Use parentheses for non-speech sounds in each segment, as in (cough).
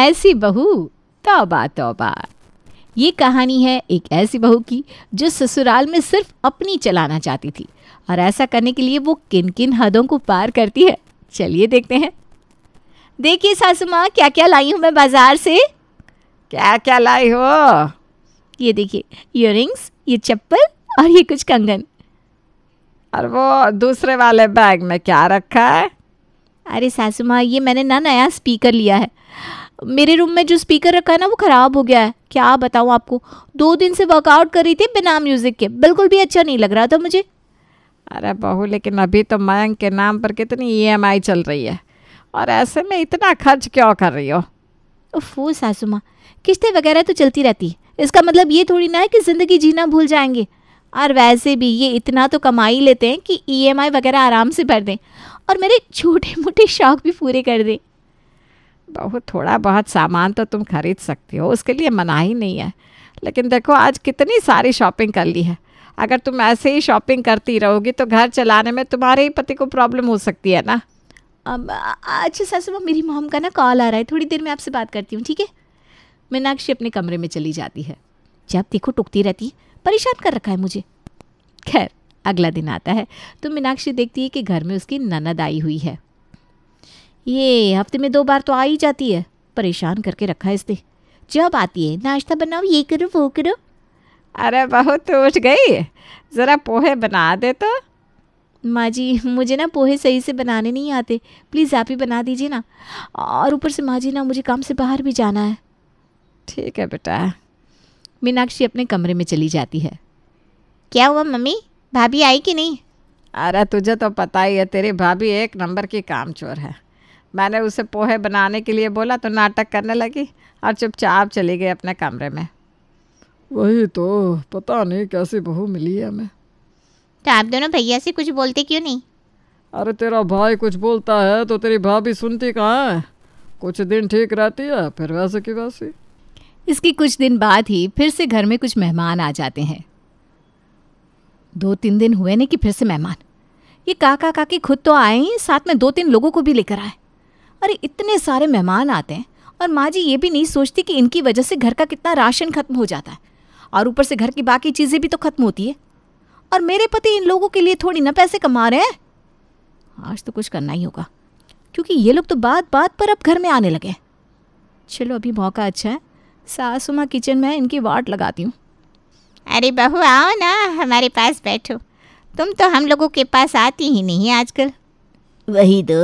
ऐसी बहू तौबा तौबा ये कहानी है एक ऐसी बहू की जो ससुराल में सिर्फ अपनी चलाना चाहती थी और ऐसा करने के लिए वो किन किन हदों को पार करती है चलिए देखते हैं देखिए सासु माँ क्या क्या लाई हूँ मैं बाजार से क्या क्या लाई हो ये देखिए इयर ये चप्पल और ये कुछ कंगन और वो दूसरे वाले बैग में क्या रखा है अरे सासू माँ ये मैंने ना नया स्पीकर लिया है मेरे रूम में जो स्पीकर रखा है ना वो ख़राब हो गया है क्या बताऊँ आपको दो दिन से वर्कआउट कर रही थी बिना म्यूज़िक के बिल्कुल भी अच्छा नहीं लग रहा था मुझे अरे बहू लेकिन अभी तो मयंक के नाम पर कितनी ईएमआई e चल रही है और ऐसे में इतना खर्च क्यों कर रही हो ओफो सासू माँ किश्तें वगैरह तो चलती रहती है इसका मतलब ये थोड़ी ना है कि ज़िंदगी जीना भूल जाएंगे और वैसे भी ये इतना तो कमा ही लेते हैं कि ईएमआई e वगैरह आराम से भर दें और मेरे छोटे मोटे शौक भी पूरे कर दें बहुत थोड़ा बहुत सामान तो तुम खरीद सकती हो उसके लिए मना ही नहीं है लेकिन देखो आज कितनी सारी शॉपिंग कर ली है अगर तुम ऐसे ही शॉपिंग करती रहोगी तो घर चलाने में तुम्हारे ही पति को प्रॉब्लम हो सकती है ना अब अच्छा सासू माँ मेरी मोम का ना कॉल आ रहा है थोड़ी देर में आपसे बात करती हूँ ठीक है मीनाक्षी अपने कमरे में चली जाती है जब देखो टुकती रहती है परेशान कर रखा है मुझे खैर अगला दिन आता है तो मीनाक्षी देखती है कि घर में उसकी ननद आई हुई है ये हफ्ते में दो बार तो आ ही जाती है परेशान करके रखा है इसने जब आती है नाश्ता बनाओ ये करो वो करो अरे बहुत उठ गई ज़रा पोहे बना दे तो माँ जी मुझे ना पोहे सही से बनाने नहीं आते प्लीज़ आप ही बना दीजिए ना और ऊपर से माँ जी ना मुझे काम से बाहर भी जाना है ठीक है बेटा मीनाक्षी अपने कमरे में चली जाती है क्या हुआ मम्मी भाभी आई कि नहीं अरे तुझे तो पता ही है तेरी भाभी एक नंबर की कामचोर है मैंने उसे पोहे बनाने के लिए बोला तो नाटक करने लगी और चुपचाप चली गई अपने कमरे में वही तो पता नहीं कैसी बहू मिली है हमें तो आप दोनों भैया से कुछ बोलते क्यों नहीं अरे तेरा भाई कुछ बोलता है तो तेरी भाभी सुनती कहाँ है कुछ दिन ठीक रहती है फिर वैसे की वैसी इसकी कुछ दिन बाद ही फिर से घर में कुछ मेहमान आ जाते हैं दो तीन दिन हुए नहीं कि फिर से मेहमान ये काका काकी खुद तो आए ही साथ में दो तीन लोगों को भी लेकर आए अरे इतने सारे मेहमान आते हैं और माँ जी ये भी नहीं सोचती कि इनकी वजह से घर का कितना राशन खत्म हो जाता है और ऊपर से घर की बाकी चीज़ें भी तो खत्म होती है और मेरे पति इन लोगों के लिए थोड़ी ना पैसे कमा रहे हैं आज तो कुछ करना ही होगा क्योंकि ये लोग तो बात बात पर अब घर में आने लगे चलो अभी मौका अच्छा है सासुमा किचन में इनकी वाट लगाती हूँ अरे बहू आओ ना हमारे पास बैठो तुम तो हम लोगों के पास आती ही नहीं आजकल वही तो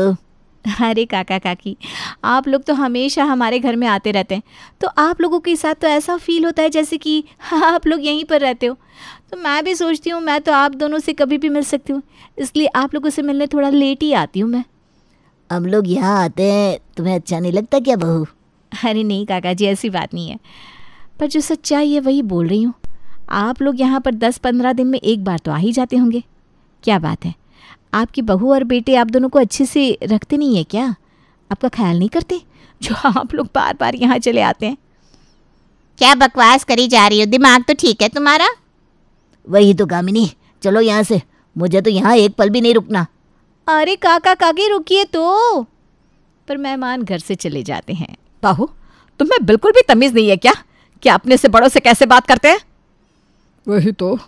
(laughs) अरे काका काकी आप लोग तो हमेशा हमारे घर में आते रहते हैं तो आप लोगों के साथ तो ऐसा फील होता है जैसे कि (laughs) आप लोग यहीं पर रहते हो तो मैं भी सोचती हूँ मैं तो आप दोनों से कभी भी मिल सकती हूँ इसलिए आप लोगों से मिलने थोड़ा लेट ही आती हूँ मैं हम लोग यहाँ आते हैं तुम्हें अच्छा नहीं लगता क्या बहू (laughs) अरे नहीं काका जी ऐसी बात नहीं है पर जो सच्चाई है वही बोल रही हूँ आप लोग यहाँ पर दस पंद्रह दिन में एक बार तो आ ही जाते होंगे क्या बात है आपकी बहू और बेटे आप दोनों को अच्छे से रखते नहीं है क्या आपका ख्याल नहीं करते जो आप लोग बार बार यहाँ चले आते हैं क्या बकवास करी जा रही हो दिमाग तो ठीक है तुम्हारा वही तो गामिनी चलो यहाँ से मुझे तो यहाँ एक पल भी नहीं रुकना अरे काका काकी रुकिए तो पर मेहमान घर से चले जाते हैं बाहू तुम्हें बिल्कुल भी तमीज़ नहीं है क्या क्या अपने से बड़ों से कैसे बात करते हैं वही तो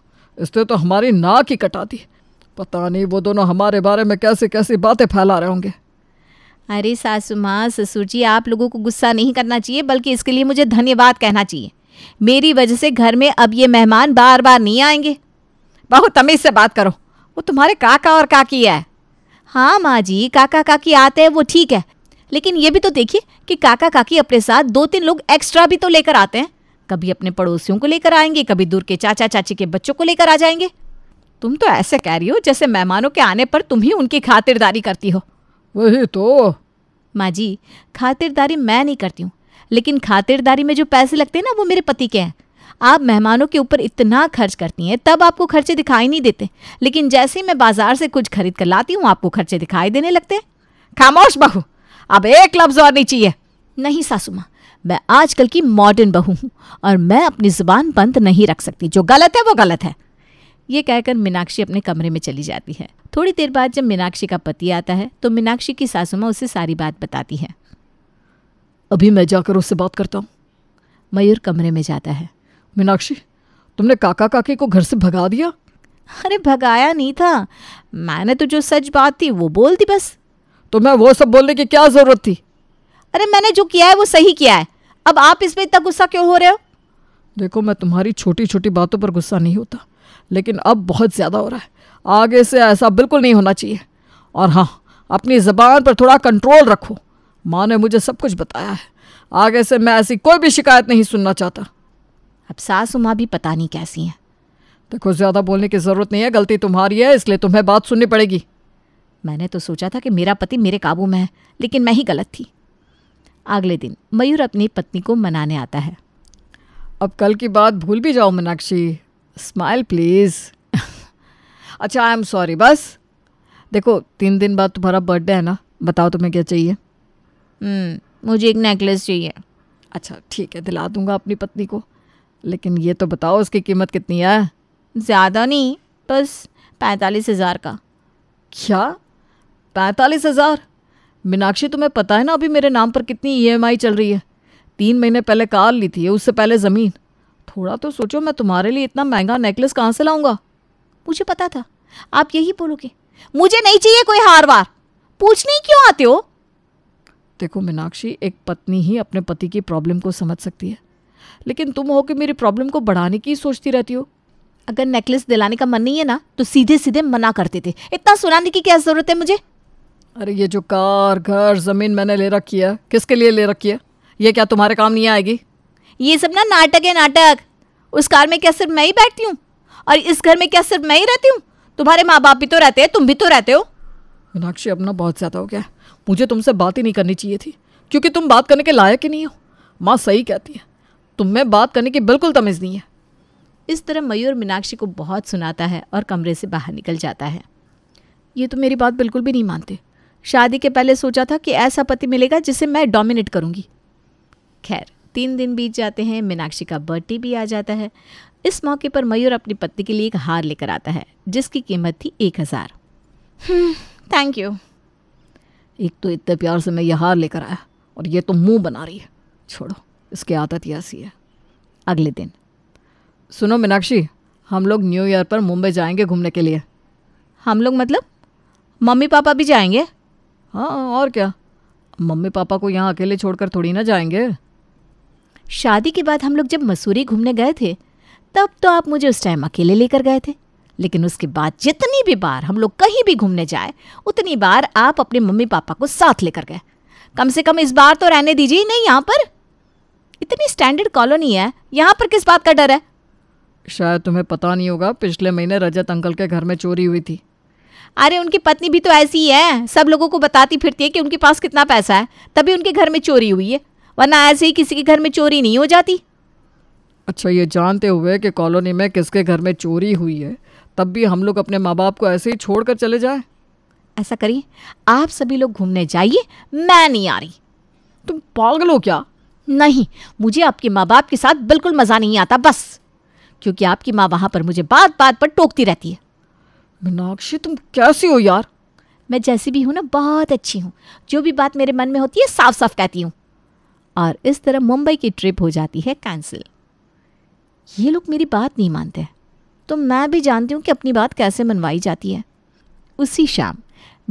इसने तो हमारी नाक ही कटा दी पता नहीं वो दोनों हमारे बारे में कैसे कैसी बातें फैला रहे होंगे अरे सासू माँ ससुर जी आप लोगों को गुस्सा नहीं करना चाहिए बल्कि इसके लिए मुझे धन्यवाद कहना चाहिए मेरी वजह से घर में अब ये मेहमान बार बार नहीं आएंगे बहुत तमीज़ से बात करो वो तुम्हारे काका और काकी है हाँ माँ जी काका काकी आते हैं वो ठीक है लेकिन ये भी तो देखिए कि काका काकी अपने साथ दो तीन लोग एक्स्ट्रा भी तो लेकर आते हैं कभी अपने पड़ोसियों को लेकर आएंगे कभी दूर के चाचा चाची के बच्चों को लेकर आ जाएंगे तुम तो ऐसे कह रही हो जैसे मेहमानों के आने पर तुम ही उनकी खातिरदारी करती हो वही तो माँ जी खातिरदारी मैं नहीं करती हूँ लेकिन खातिरदारी में जो पैसे लगते हैं ना वो मेरे पति के हैं आप मेहमानों के ऊपर इतना खर्च करती हैं तब आपको खर्चे दिखाई नहीं देते लेकिन जैसे ही मैं बाजार से कुछ खरीद कर लाती हूँ आपको खर्चे दिखाई देने लगते हैं खामोश बहू अब एक लफ्ज़ और नहीं चाहिए नहीं सासू माँ मैं आजकल की मॉडर्न बहू हूँ और मैं अपनी ज़ुबान बंद नहीं रख सकती जो गलत है वो गलत है ये कहकर मीनाक्षी अपने कमरे में चली जाती है थोड़ी देर बाद जब मीनाक्षी का पति आता है तो मीनाक्षी की सासुमा उसे सारी बात बताती है अभी मैं जाकर उससे बात करता हूँ मयूर कमरे में जाता है मीनाक्षी तुमने काका काके को घर से भगा दिया अरे भगाया नहीं था मैंने तो जो सच बात थी वो बोल दी बस तो मैं वो सब बोलने की क्या ज़रूरत थी अरे मैंने जो किया है वो सही किया है अब आप इस पर इतना गुस्सा क्यों हो रहे हो देखो मैं तुम्हारी छोटी छोटी बातों पर गुस्सा नहीं होता लेकिन अब बहुत ज़्यादा हो रहा है आगे से ऐसा बिल्कुल नहीं होना चाहिए और हाँ अपनी ज़बान पर थोड़ा कंट्रोल रखो माँ ने मुझे सब कुछ बताया है आगे से मैं ऐसी कोई भी शिकायत नहीं सुनना चाहता अब सास उमा भी पता नहीं कैसी हैं देखो ज़्यादा बोलने की ज़रूरत नहीं है गलती तुम्हारी है इसलिए तुम्हें बात सुननी पड़ेगी मैंने तो सोचा था कि मेरा पति मेरे काबू में है लेकिन मैं ही गलत थी अगले दिन मयूर अपनी पत्नी को मनाने आता है अब कल की बात भूल भी जाओ मीनाक्षी स्माइल प्लीज़ (laughs) अच्छा आई एम सॉरी बस देखो तीन दिन बाद तुम्हारा बर्थडे है ना बताओ तुम्हें क्या चाहिए हम्म, मुझे एक नेकलेस चाहिए अच्छा ठीक है दिला दूंगा अपनी पत्नी को लेकिन ये तो बताओ उसकी कीमत कितनी है ज़्यादा नहीं बस पैंतालीस हज़ार का क्या पैंतालीस हज़ार मीनाक्षी तुम्हें पता है ना अभी मेरे नाम पर कितनी ई e चल रही है तीन महीने पहले कार ली थी उससे पहले ज़मीन थोड़ा तो सोचो मैं तुम्हारे लिए इतना महंगा नेकलेस कहाँ से लाऊंगा मुझे पता था आप यही बोलोगे मुझे नहीं चाहिए कोई हार वार पूछने क्यों आते हो देखो मीनाक्षी एक पत्नी ही अपने पति की प्रॉब्लम को समझ सकती है लेकिन तुम हो कि मेरी प्रॉब्लम को बढ़ाने की सोचती रहती हो अगर नेकलेस दिलाने का मन नहीं है ना तो सीधे सीधे मना करते थे इतना सुनाने की क्या ज़रूरत है मुझे अरे ये जो कार घर ज़मीन मैंने ले रखी है किसके लिए ले रखी है ये क्या तुम्हारे काम नहीं आएगी ये सब ना नाटक है नाटक उस कार में क्या सिर्फ मैं ही बैठती हूँ और इस घर में क्या सिर्फ मैं ही रहती हूँ तुम्हारे माँ बाप भी तो रहते हैं तुम भी तो रहते हो मीनाक्षी अपना बहुत ज़्यादा हो गया मुझे तुमसे बात ही नहीं करनी चाहिए थी क्योंकि तुम बात करने के लायक ही नहीं हो माँ सही कहती है तुम में बात करने की बिल्कुल तमीज़ नहीं है इस तरह मयूर मीनाक्षी को बहुत सुनाता है और कमरे से बाहर निकल जाता है ये तो मेरी बात बिल्कुल भी नहीं मानते शादी के पहले सोचा था कि ऐसा पति मिलेगा जिसे मैं डोमिनेट करूँगी खैर तीन दिन बीत जाते हैं मीनाक्षी का बर्थडे भी आ जाता है इस मौके पर मयूर अपनी पत्नी के लिए एक हार लेकर आता है जिसकी कीमत थी एक हज़ार थैंक यू एक तो इतने प्यार से मैं ये हार लेकर आया और ये तो मुंह बना रही है छोड़ो इसकी आदत ही ऐसी है अगले दिन सुनो मीनाक्षी हम लोग न्यू ईयर पर मुंबई जाएंगे घूमने के लिए हम लोग मतलब मम्मी पापा भी जाएंगे हाँ और क्या मम्मी पापा को यहाँ अकेले छोड़कर थोड़ी ना जाएंगे शादी के बाद हम लोग जब मसूरी घूमने गए थे तब तो आप मुझे उस टाइम अकेले लेकर गए थे लेकिन उसके बाद जितनी भी बार हम लोग कहीं भी घूमने जाए उतनी बार आप अपने मम्मी पापा को साथ लेकर गए कम से कम इस बार तो रहने दीजिए नहीं यहाँ पर इतनी स्टैंडर्ड कॉलोनी है यहाँ पर किस बात का डर है शायद तुम्हें पता नहीं होगा पिछले महीने रजत अंकल के घर में चोरी हुई थी अरे उनकी पत्नी भी तो ऐसी ही है सब लोगों को बताती फिरती है कि उनके पास कितना पैसा है तभी उनके घर में चोरी हुई है वरना ऐसे ही किसी के घर में चोरी नहीं हो जाती अच्छा ये जानते हुए कि कॉलोनी में किसके घर में चोरी हुई है तब भी हम लोग अपने माँ बाप को ऐसे ही छोड़ चले जाए ऐसा करिए आप सभी लोग घूमने जाइए मैं नहीं आ रही तुम पागल हो क्या नहीं मुझे आपके माँ बाप के साथ बिल्कुल मज़ा नहीं आता बस क्योंकि आपकी माँ वहां पर मुझे बात बात पर टोकती रहती है मीनाक्षी तुम कैसी हो यार मैं जैसी भी हूं ना बहुत अच्छी हूँ जो भी बात मेरे मन में होती है साफ साफ कहती हूँ और इस तरह मुंबई की ट्रिप हो जाती है कैंसिल ये लोग मेरी बात नहीं मानते तो मैं भी जानती हूँ कि अपनी बात कैसे मनवाई जाती है उसी शाम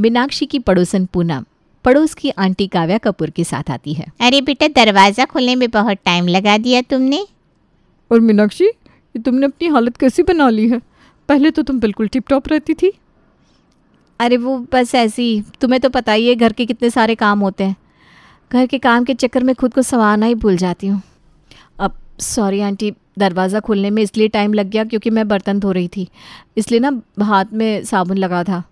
मीनाक्षी की पड़ोसन पूनम पड़ोस की आंटी काव्या कपूर के साथ आती है अरे बेटा दरवाज़ा खोलने में बहुत टाइम लगा दिया तुमने और मीनाक्षी ये तुमने अपनी हालत कैसी बना ली है पहले तो तुम बिल्कुल टिप टॉप रहती थी अरे वो बस ऐसी तुम्हें तो पता ही है घर के कितने सारे काम होते हैं घर के काम के चक्कर में खुद को संवारना ही भूल जाती हूँ अब सॉरी आंटी दरवाज़ा खोलने में इसलिए टाइम लग गया क्योंकि मैं बर्तन धो रही थी इसलिए ना हाथ में साबुन लगा था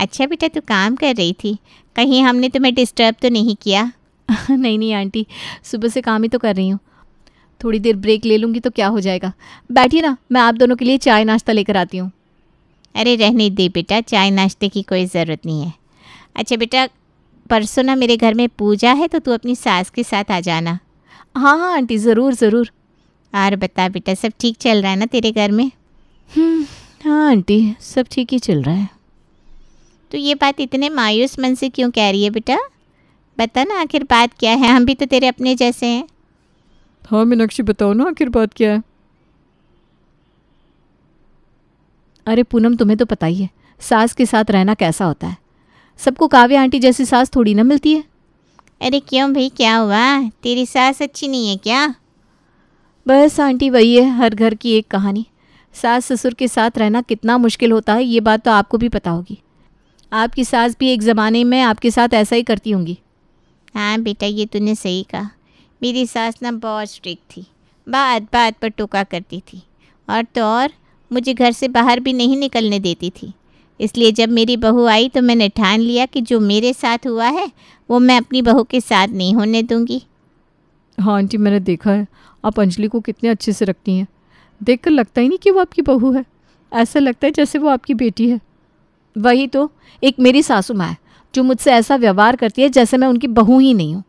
अच्छा बेटा तू काम कर रही थी कहीं हमने तुम्हें डिस्टर्ब तो नहीं किया (laughs) नहीं नहीं आंटी सुबह से काम ही तो कर रही हूँ थोड़ी देर ब्रेक ले लूँगी तो क्या हो जाएगा बैठिए ना मैं आप दोनों के लिए चाय नाश्ता लेकर आती हूँ अरे रहने दे बेटा चाय नाश्ते की कोई ज़रूरत नहीं है अच्छा बेटा परसों ना मेरे घर में पूजा है तो तू अपनी सास के साथ आ जाना हाँ हाँ आंटी ज़रूर ज़रूर और बता बेटा सब ठीक चल रहा है ना तेरे घर में हम्म, हाँ आंटी सब ठीक ही चल रहा है तो ये बात इतने मायूस मन से क्यों कह रही है बेटा बता ना आखिर बात क्या है हम भी तो तेरे अपने जैसे हैं हाँ मीनाक्षी बताओ ना आखिर बात क्या है अरे पूनम तुम्हें तो पता ही है सास के साथ रहना कैसा होता है सबको काव्या आंटी जैसी सास थोड़ी ना मिलती है अरे क्यों भाई क्या हुआ तेरी सास अच्छी नहीं है क्या बस आंटी वही है हर घर की एक कहानी सास ससुर के साथ रहना कितना मुश्किल होता है ये बात तो आपको भी पता होगी आपकी सास भी एक ज़माने में आपके साथ ऐसा ही करती होंगी हाँ बेटा ये तूने सही कहा मेरी सास ना बहुत स्ट्रिक्ट थी बात बात पर टोका करती थी और तो और मुझे घर से बाहर भी नहीं निकलने देती थी इसलिए जब मेरी बहू आई तो मैंने ठान लिया कि जो मेरे साथ हुआ है वो मैं अपनी बहू के साथ नहीं होने दूंगी हाँ आंटी मैंने देखा है आप अंजलि को कितने अच्छे से रखती हैं देखकर लगता ही नहीं कि वो आपकी बहू है ऐसा लगता है जैसे वो आपकी बेटी है वही तो एक मेरी सासू माँ है जो मुझसे ऐसा व्यवहार करती है जैसे मैं उनकी बहू ही नहीं हूँ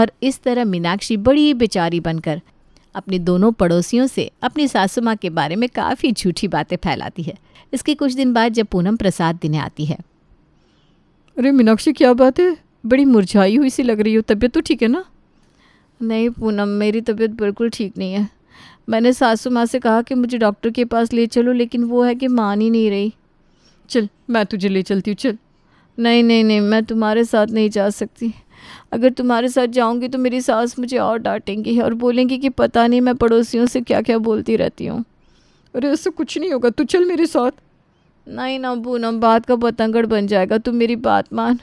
और इस तरह मीनाक्षी बड़ी बेचारी बनकर अपने दोनों पड़ोसियों से अपनी सासू माँ के बारे में काफ़ी झूठी बातें फैलाती है इसके कुछ दिन बाद जब पूनम प्रसाद देने आती है अरे मीनाक्षी क्या बात है बड़ी मुरझाई हुई सी लग रही हो तबीयत तो ठीक है ना नहीं पूनम मेरी तबीयत बिल्कुल ठीक नहीं है मैंने सासू माँ से कहा कि मुझे डॉक्टर के पास ले चलो लेकिन वो है कि मान ही नहीं रही चल मैं तुझे ले चलती हूँ चल नहीं नहीं नहीं मैं तुम्हारे साथ नहीं जा सकती अगर तुम्हारे साथ जाऊंगी तो मेरी सास मुझे और डांटेंगी और बोलेंगी कि पता नहीं मैं पड़ोसियों से क्या क्या बोलती रहती हूँ अरे उससे कुछ नहीं होगा तू चल मेरे साथ नहीं ना पूनम बात का पतंगड़ बन जाएगा तू मेरी बात मान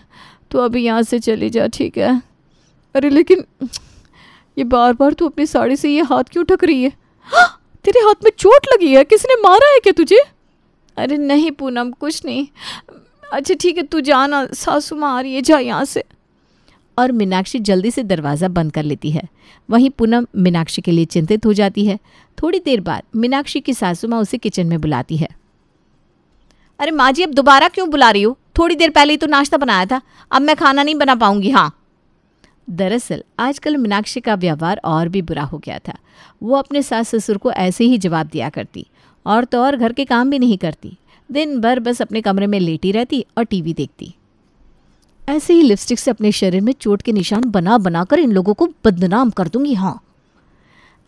तो अभी यहाँ से चली जा ठीक है अरे लेकिन ये बार बार तू अपनी साड़ी से ये हाथ क्यों ठक रही है हाँ, तेरे हाथ में चोट लगी है किसने मारा है क्या तुझे अरे नहीं पूनम कुछ नहीं अच्छा ठीक है तू जाना सासू मार जा यहाँ से और मीनाक्षी जल्दी से दरवाज़ा बंद कर लेती है वहीं पूनम मीनाक्षी के लिए चिंतित हो जाती है थोड़ी देर बाद मीनाक्षी की सासू माँ उसे किचन में बुलाती है अरे माँ जी अब दोबारा क्यों बुला रही हो थोड़ी देर पहले ही तो नाश्ता बनाया था अब मैं खाना नहीं बना पाऊंगी हाँ दरअसल आजकल मीनाक्षी का व्यवहार और भी बुरा हो गया था वो अपने सास ससुर को ऐसे ही जवाब दिया करती और तो और घर के काम भी नहीं करती दिन भर बस अपने कमरे में लेटी रहती और टीवी देखती ऐसे ही लिपस्टिक से अपने शरीर में चोट के निशान बना बनाकर इन लोगों को बदनाम कर दूंगी हाँ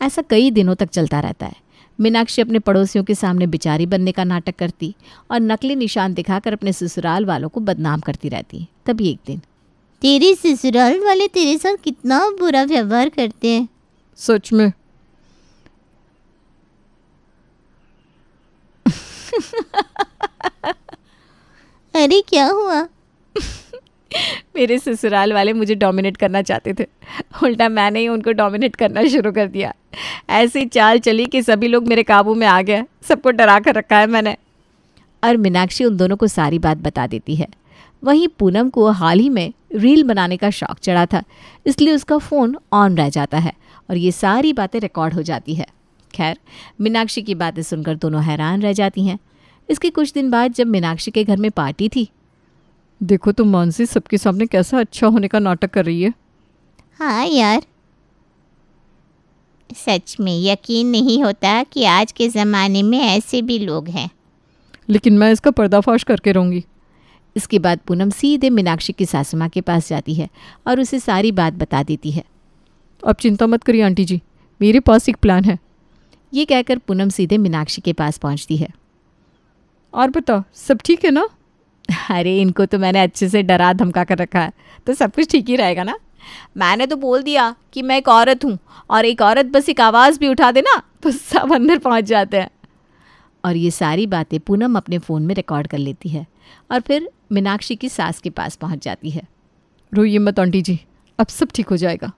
ऐसा कई दिनों तक चलता रहता है मीनाक्षी अपने पड़ोसियों के सामने बिचारी बनने का नाटक करती और नकली निशान दिखाकर अपने ससुराल वालों को बदनाम करती रहती तभी एक दिन तेरे ससुराल वाले तेरे साथ कितना बुरा व्यवहार करते हैं सच में अरे क्या हुआ मेरे ससुराल वाले मुझे डोमिनेट करना चाहते थे उल्टा मैंने ही उनको डोमिनेट करना शुरू कर दिया ऐसी चाल चली कि सभी लोग मेरे काबू में आ गए सबको डरा कर रखा है मैंने और मीनाक्षी उन दोनों को सारी बात बता देती है वहीं पूनम को हाल ही में रील बनाने का शौक चढ़ा था इसलिए उसका फ़ोन ऑन रह जाता है और ये सारी बातें रिकॉर्ड हो जाती है खैर मीनाक्षी की बातें सुनकर दोनों हैरान रह जाती हैं इसके कुछ दिन बाद जब मीनाक्षी के घर में पार्टी थी देखो तो मानसी सबके सामने कैसा अच्छा होने का नाटक कर रही है हाँ यार सच में यकीन नहीं होता कि आज के ज़माने में ऐसे भी लोग हैं लेकिन मैं इसका पर्दाफाश करके रहूँगी इसके बाद पूनम सीधे मीनाक्षी की सासू माँ के पास जाती है और उसे सारी बात बता देती है अब चिंता मत करिए आंटी जी मेरे पास एक प्लान है ये कहकर पूनम सीधे मीनाक्षी के पास पहुँचती है और बताओ सब ठीक है ना (laughs) अरे इनको तो मैंने अच्छे से डरा धमका कर रखा है तो सब कुछ ठीक ही रहेगा ना मैंने तो बोल दिया कि मैं एक औरत हूँ और एक औरत बस एक आवाज़ भी उठा देना तो सब अंदर पहुँच जाते हैं और ये सारी बातें पूनम अपने फ़ोन में रिकॉर्ड कर लेती है और फिर मीनाक्षी की सास के पास पहुँच जाती है रोइए मत आंटी जी अब सब ठीक हो जाएगा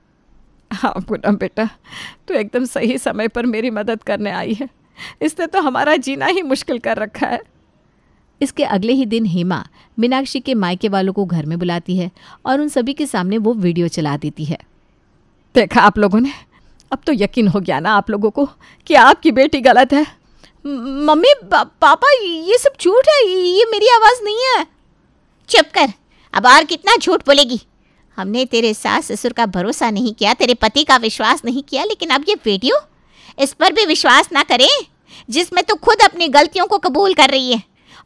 हाँ पूनम बेटा तू एकदम सही समय पर मेरी मदद करने आई है इसने तो हमारा जीना ही मुश्किल कर रखा है इसके अगले ही दिन हेमा मीनाक्षी के मायके वालों को घर में बुलाती है और उन सभी के सामने वो वीडियो चला देती है देखा आप लोगों ने अब तो यकीन हो गया ना आप लोगों को कि आपकी बेटी गलत है मम्मी पा, पापा ये सब झूठ है ये मेरी आवाज़ नहीं है चुप कर अब और कितना झूठ बोलेगी हमने तेरे सास ससुर का भरोसा नहीं किया तेरे पति का विश्वास नहीं किया लेकिन अब ये वीडियो इस पर भी विश्वास ना करें जिसमें तो खुद अपनी गलतियों को कबूल कर रही है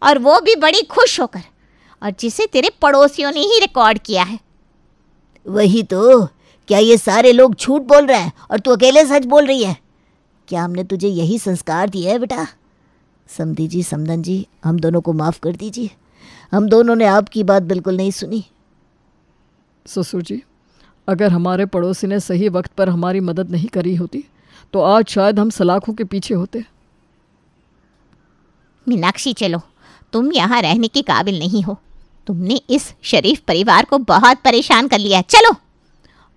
और वो भी बड़ी खुश होकर और जिसे तेरे पड़ोसियों ने ही रिकॉर्ड किया है वही तो क्या ये सारे लोग झूठ बोल रहे हैं और तू अकेले सच बोल रही है क्या हमने तुझे यही संस्कार दिया है बेटा समधी जी समदन जी हम दोनों को माफ़ कर दीजिए हम दोनों ने आपकी बात बिल्कुल नहीं सुनी ससुर जी अगर हमारे पड़ोसी ने सही वक्त पर हमारी मदद नहीं करी होती तो आज शायद हम सलाखों के पीछे होते मीनाक्षी चलो तुम यहाँ रहने के काबिल नहीं हो तुमने इस शरीफ परिवार को बहुत परेशान कर लिया चलो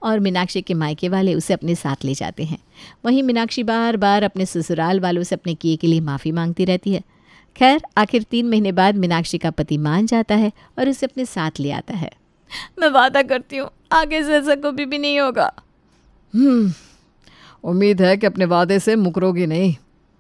और मीनाक्षी के मायके वाले उसे अपने साथ ले जाते हैं वहीं मीनाक्षी बार बार अपने ससुराल वालों से अपने किए के लिए माफ़ी मांगती रहती है खैर आखिर तीन महीने बाद मीनाक्षी का पति मान जाता है और उसे अपने साथ ले आता है मैं वादा करती हूँ आगे से ऐसा कभी भी नहीं होगा हम्म, उम्मीद है कि अपने वादे से मुकरोगी नहीं